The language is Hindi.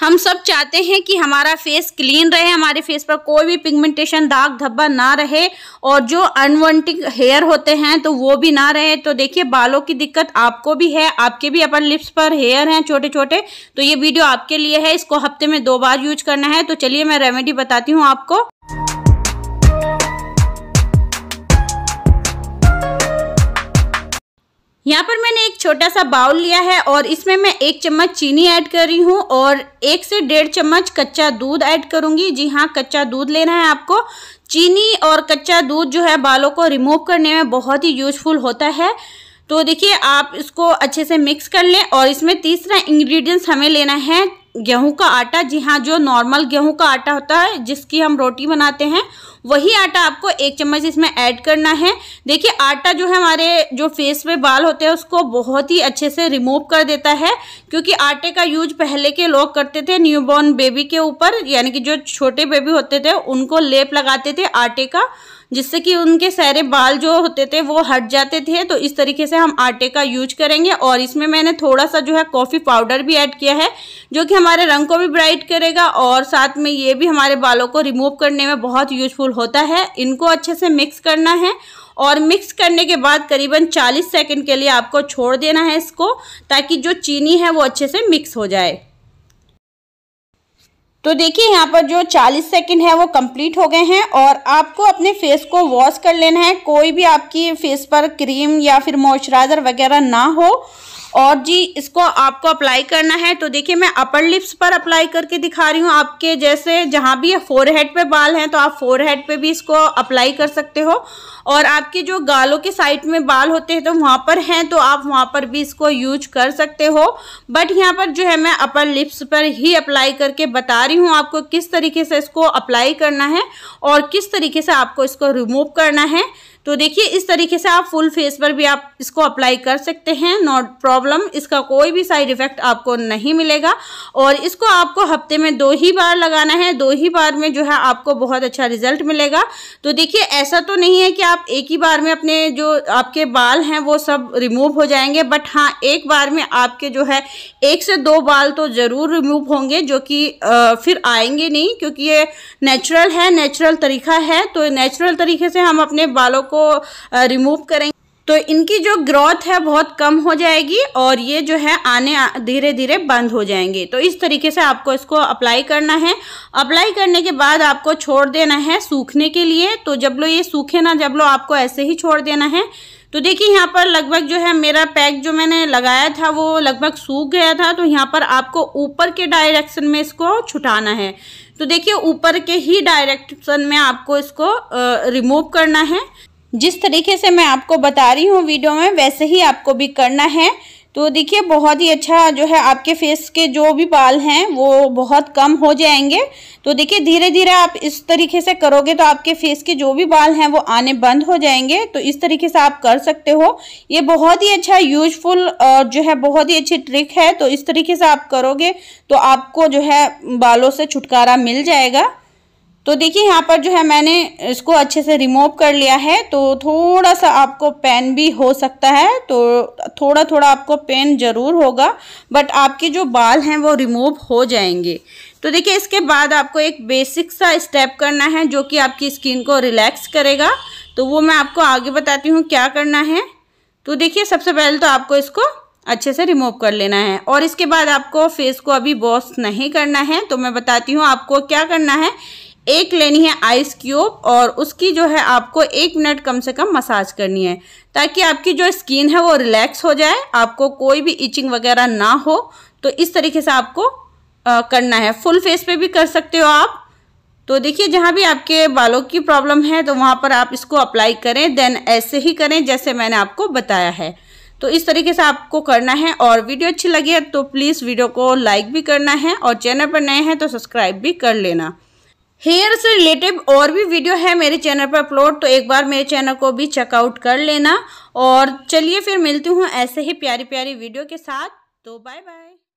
हम सब चाहते हैं कि हमारा फेस क्लीन रहे हमारे फेस पर कोई भी पिगमेंटेशन दाग धब्बा ना रहे और जो अनवॉन्टिंग हेयर होते हैं तो वो भी ना रहे तो देखिए बालों की दिक्कत आपको भी है आपके भी अपर लिप्स पर हेयर हैं छोटे छोटे तो ये वीडियो आपके लिए है इसको हफ्ते में दो बार यूज करना है तो चलिए मैं रेमेडी बताती हूँ आपको यहाँ पर मैंने एक छोटा सा बाउल लिया है और इसमें मैं एक चम्मच चीनी ऐड कर रही हूँ और एक से डेढ़ चम्मच कच्चा दूध ऐड करूँगी जी हाँ कच्चा दूध लेना है आपको चीनी और कच्चा दूध जो है बालों को रिमूव करने में बहुत ही यूजफुल होता है तो देखिए आप इसको अच्छे से मिक्स कर लें और इसमें तीसरा इंग्रेडिएंट्स हमें लेना है गेहूं का आटा जी हाँ जो नॉर्मल गेहूं का आटा होता है जिसकी हम रोटी बनाते हैं वही आटा आपको एक चम्मच इसमें ऐड करना है देखिए आटा जो है हमारे जो फेस पे बाल होते हैं उसको बहुत ही अच्छे से रिमूव कर देता है क्योंकि आटे का यूज पहले के लोग करते थे न्यूबॉर्न बेबी के ऊपर यानी कि जो छोटे बेबी होते थे उनको लेप लगाते थे आटे का जिससे कि उनके सारे बाल जो होते थे वो हट जाते थे तो इस तरीके से हम आटे का यूज करेंगे और इसमें मैंने थोड़ा सा जो है कॉफ़ी पाउडर भी ऐड किया है जो कि हमारे रंग को भी ब्राइट करेगा और साथ में ये भी हमारे बालों को रिमूव करने में बहुत यूजफुल होता है इनको अच्छे से मिक्स करना है और मिक्स करने के बाद करीबन 40 सेकंड के लिए आपको छोड़ देना है इसको ताकि जो चीनी है वो अच्छे से मिक्स हो जाए तो देखिए यहाँ पर जो 40 सेकंड है वो कंप्लीट हो गए हैं और आपको अपने फेस को वॉश कर लेना है कोई भी आपकी फेस पर क्रीम या फिर मॉइस्चराइज़र वगैरह ना हो और जी इसको आपको अप्लाई करना है तो देखिए मैं अपर लिप्स पर अप्लाई करके दिखा रही हूँ आपके जैसे जहाँ भी फोर हेड पर बाल हैं तो आप फोर हेड पर भी इसको अप्लाई कर सकते हो और आपके जो गालों के साइड में बाल होते हैं तो वहाँ पर हैं तो आप वहाँ पर भी इसको यूज कर सकते हो बट यहाँ पर जो है मैं अपर लिप्स पर ही अप्लाई करके बता रही हूँ आपको किस तरीके से इसको अप्लाई करना है और किस तरीके से आपको इसको रिमूव करना है तो देखिए इस तरीके से आप फुल फेस पर भी आप इसको अप्लाई कर सकते हैं नॉट प्रॉब्लम इसका कोई भी साइड इफ़ेक्ट आपको नहीं मिलेगा और इसको आपको हफ्ते में दो ही बार लगाना है दो ही बार में जो है आपको बहुत अच्छा रिजल्ट मिलेगा तो देखिए ऐसा तो नहीं है कि आप एक ही बार में अपने जो आपके बाल हैं वो सब रिमूव हो जाएंगे बट हाँ एक बार में आपके जो है एक से दो बाल तो ज़रूर रिमूव होंगे जो कि फिर आएंगे नहीं क्योंकि ये नेचुरल है नेचुरल तरीका है तो नेचुरल तरीके से हम अपने बालों को को रिमूव करेंगे तो इनकी जो ग्रोथ है बहुत कम हो जाएगी और ये जो है आने धीरे धीरे बंद हो जाएंगे तो इस तरीके से आपको इसको अप्लाई करना है अप्लाई करने के बाद आपको छोड़ देना है सूखने के लिए तो जब लो ये सूखे ना जब लो आपको ऐसे ही छोड़ देना है तो देखिए यहाँ पर लगभग जो है मेरा पैक जो मैंने लगाया था वो लगभग सूख गया था तो यहाँ पर आपको ऊपर के डायरेक्शन में इसको छुटाना है तो देखिए ऊपर के ही डायरेक्शन में आपको इसको रिमूव करना है जिस तरीके से मैं आपको बता रही हूँ वीडियो में वैसे ही आपको भी करना है तो देखिए बहुत ही अच्छा जो है आपके फेस के जो भी बाल हैं वो बहुत कम हो जाएंगे तो देखिए धीरे धीरे आप इस तरीके से करोगे तो आपके फेस के जो भी बाल हैं वो आने बंद हो जाएंगे तो इस तरीके से आप कर सकते हो ये बहुत ही अच्छा यूजफुल और जो है बहुत ही अच्छी ट्रिक है तो इस तरीके से आप करोगे तो आपको जो है बालों से छुटकारा मिल जाएगा तो देखिए यहाँ पर जो है मैंने इसको अच्छे से रिमूव कर लिया है तो थोड़ा सा आपको पेन भी हो सकता है तो थोड़ा थोड़ा आपको पेन ज़रूर होगा बट आपके जो बाल हैं वो रिमूव हो जाएंगे तो देखिए इसके बाद आपको एक बेसिक सा स्टेप करना है जो कि आपकी स्किन को रिलैक्स करेगा तो वो मैं आपको आगे बताती हूँ क्या करना है तो देखिए सबसे पहले तो आपको इसको अच्छे से रिमूव कर लेना है और इसके बाद आपको फेस को अभी वॉश नहीं करना है तो मैं बताती हूँ आपको क्या करना है एक लेनी है आइस क्यूब और उसकी जो है आपको एक मिनट कम से कम मसाज करनी है ताकि आपकी जो स्किन है वो रिलैक्स हो जाए आपको कोई भी इचिंग वगैरह ना हो तो इस तरीके से आपको आ, करना है फुल फेस पे भी कर सकते हो आप तो देखिए जहाँ भी आपके बालों की प्रॉब्लम है तो वहाँ पर आप इसको अप्लाई करें देन ऐसे ही करें जैसे मैंने आपको बताया है तो इस तरीके से आपको करना है और वीडियो अच्छी लगी है तो प्लीज़ वीडियो को लाइक भी करना है और चैनल पर नए हैं तो सब्सक्राइब भी कर लेना हेयर से रिलेटेड और भी वीडियो है मेरे चैनल पर अपलोड तो एक बार मेरे चैनल को भी चेकआउट कर लेना और चलिए फिर मिलती हूँ ऐसे ही प्यारी प्यारी वीडियो के साथ तो बाय बाय